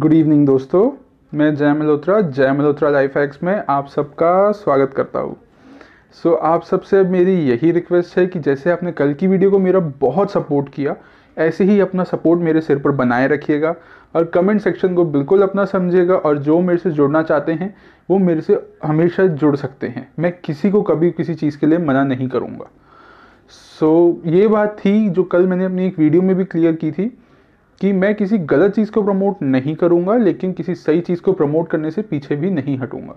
good evening दोस्तों मैं जय मल्होत्रा जय मल्होत्रा लाइफ एक्स में आप सबका स्वागत करता हूँ सो so, आप सबसे मेरी यही रिक्वेस्ट है कि जैसे आपने कल की वीडियो को मेरा बहुत सपोर्ट किया ऐसे ही अपना सपोर्ट मेरे सिर पर बनाए रखिएगा और कमेंट सेक्शन को बिल्कुल अपना समझिएगा और जो मेरे से जुड़ना चाहते हैं वो मेरे से हमेशा जुड़ सकते हैं मैं किसी को कभी किसी चीज़ के लिए मना नहीं करूँगा सो so, ये बात थी जो कल मैंने अपनी एक वीडियो में भी क्लियर की थी कि मैं किसी गलत चीज़ को प्रमोट नहीं करूँगा लेकिन किसी सही चीज़ को प्रमोट करने से पीछे भी नहीं हटूँगा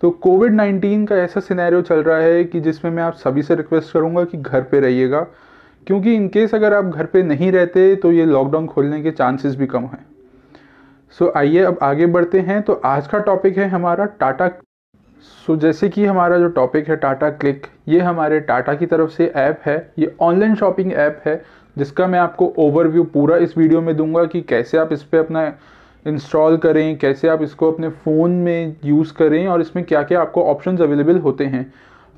तो कोविड नाइन्टीन का ऐसा सिनेरियो चल रहा है कि जिसमें मैं आप सभी से रिक्वेस्ट करूँगा कि घर पे रहिएगा क्योंकि इन केस अगर आप घर पे नहीं रहते तो ये लॉकडाउन खोलने के चांसेस भी कम हैं सो so, आइए अब आगे बढ़ते हैं तो आज का टॉपिक है हमारा टाटा सो so, जैसे कि हमारा जो टॉपिक है टाटा क्लिक ये हमारे टाटा की तरफ से ऐप है ये ऑनलाइन शॉपिंग ऐप है जिसका मैं आपको ओवरव्यू पूरा इस वीडियो में दूंगा कि कैसे आप इस पर अपना इंस्टॉल करें कैसे आप इसको अपने फ़ोन में यूज़ करें और इसमें क्या क्या आपको ऑप्शंस अवेलेबल होते हैं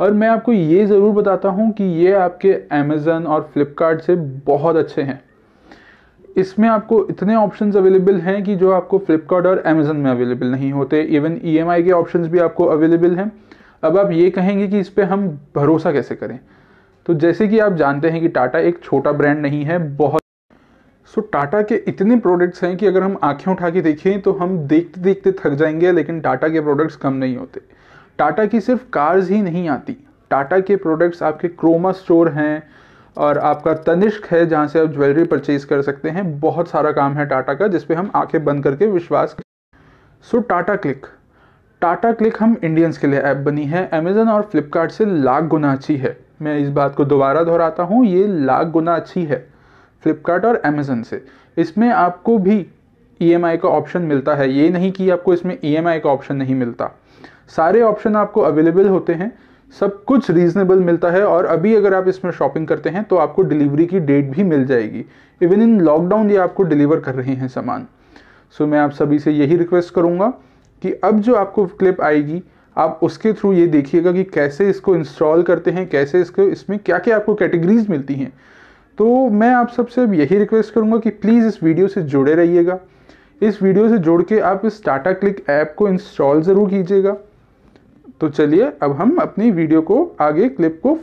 और मैं आपको ये ज़रूर बताता हूँ कि ये आपके अमेज़न और फ्लिपकार्ट से बहुत अच्छे हैं इसमें आपको इतने ऑप्शन अवेलेबल हैं कि जो आपको फ्लिपकार्ट और अमेज़न में अवेलेबल नहीं होते इवन ई e के ऑप्शन भी आपको अवेलेबल हैं अब आप ये कहेंगे कि इस पर हम भरोसा कैसे करें तो जैसे कि आप जानते हैं कि टाटा एक छोटा ब्रांड नहीं है बहुत सो so, टाटा के इतने प्रोडक्ट्स हैं कि अगर हम आंखें उठा के देखें तो हम देखते देखते थक जाएंगे लेकिन टाटा के प्रोडक्ट्स कम नहीं होते टाटा की सिर्फ कार्स ही नहीं आती टाटा के प्रोडक्ट्स आपके क्रोमा स्टोर हैं और आपका तनिष्क है जहाँ से आप ज्वेलरी परचेज कर सकते हैं बहुत सारा काम है टाटा का जिसपे हम आंखें बंद करके विश्वास so Tata click Tata click हम इंडियंस के लिए ऐप बनी है अमेजन और फ्लिपकार्ट से लाख गुना अच्छी है मैं इस बात को दोबारा दोहराता हूँ ये लाख गुना अच्छी है फ्लिपकार्ट और अमेज़न से इसमें आपको भी ई e का ऑप्शन मिलता है ये नहीं कि आपको इसमें ई e का ऑप्शन नहीं मिलता सारे ऑप्शन आपको अवेलेबल होते हैं सब कुछ रीजनेबल मिलता है और अभी अगर आप इसमें शॉपिंग करते हैं तो आपको डिलीवरी की डेट भी मिल जाएगी इवन इन लॉकडाउन ये आपको डिलीवर कर रहे हैं सामान सो so, मैं आप सभी से यही रिक्वेस्ट करूँगा कि अब जो आपको क्लिप आएगी आप उसके थ्रू ये देखिएगा कि कैसे इसको इंस्टॉल करते हैं कैसे इसको इसमें क्या क्या आपको कैटेगरीज मिलती हैं तो मैं आप सबसे अब यही रिक्वेस्ट करूँगा कि प्लीज़ इस वीडियो से जुड़े रहिएगा इस वीडियो से जोड़ के आप इस टाटा क्लिक ऐप को इंस्टॉल ज़रूर कीजिएगा तो चलिए अब हम अपनी वीडियो को आगे क्लिप को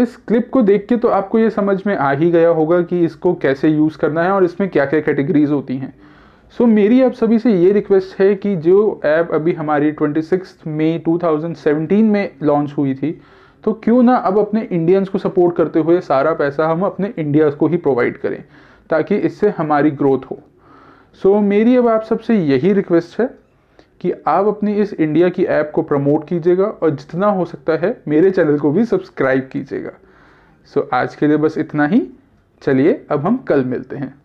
इस क्लिप को देख के तो आपको ये समझ में आ ही गया होगा कि इसको कैसे यूज़ करना है और इसमें क्या क्या कैटेगरीज होती हैं सो so, मेरी आप सभी से ये रिक्वेस्ट है कि जो ऐप अभी हमारी ट्वेंटी मई 2017 में लॉन्च हुई थी तो क्यों ना अब अपने इंडियंस को सपोर्ट करते हुए सारा पैसा हम अपने इंडिया को ही प्रोवाइड करें ताकि इससे हमारी ग्रोथ हो सो so, मेरी अब आप सबसे यही रिक्वेस्ट है कि आप अपनी इस इंडिया की ऐप को प्रमोट कीजिएगा और जितना हो सकता है मेरे चैनल को भी सब्सक्राइब कीजिएगा सो so, आज के लिए बस इतना ही चलिए अब हम कल मिलते हैं